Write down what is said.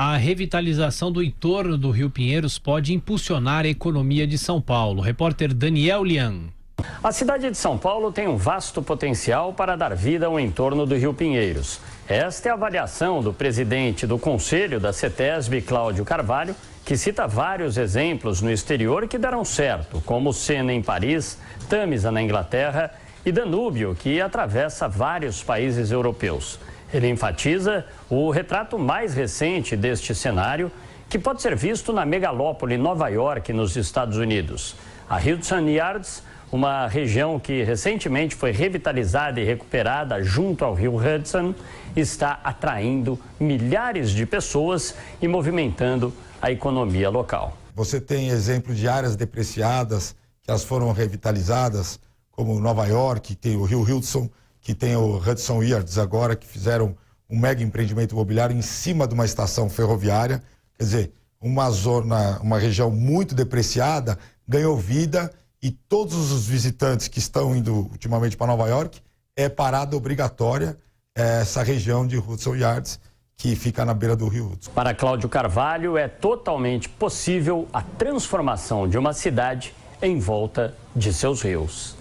a revitalização do entorno do Rio Pinheiros pode impulsionar a economia de São Paulo. Repórter Daniel Lian. A cidade de São Paulo tem um vasto potencial para dar vida ao entorno do Rio Pinheiros. Esta é a avaliação do presidente do Conselho da CETESB, Cláudio Carvalho, que cita vários exemplos no exterior que deram certo, como Sena em Paris, Tamisa na Inglaterra e Danúbio, que atravessa vários países europeus. Ele enfatiza o retrato mais recente deste cenário, que pode ser visto na megalópole Nova York, nos Estados Unidos. A Hudson Yards, uma região que recentemente foi revitalizada e recuperada junto ao rio Hudson, está atraindo milhares de pessoas e movimentando a economia local. Você tem exemplo de áreas depreciadas que as foram revitalizadas, como Nova York, tem o Rio Hudson, que tem o Hudson Yards agora, que fizeram um mega empreendimento imobiliário em cima de uma estação ferroviária. Quer dizer, uma zona, uma região muito depreciada, ganhou vida e todos os visitantes que estão indo ultimamente para Nova York é parada obrigatória é essa região de Hudson Yards que fica na beira do Rio Hudson. Para Cláudio Carvalho, é totalmente possível a transformação de uma cidade em volta de seus rios.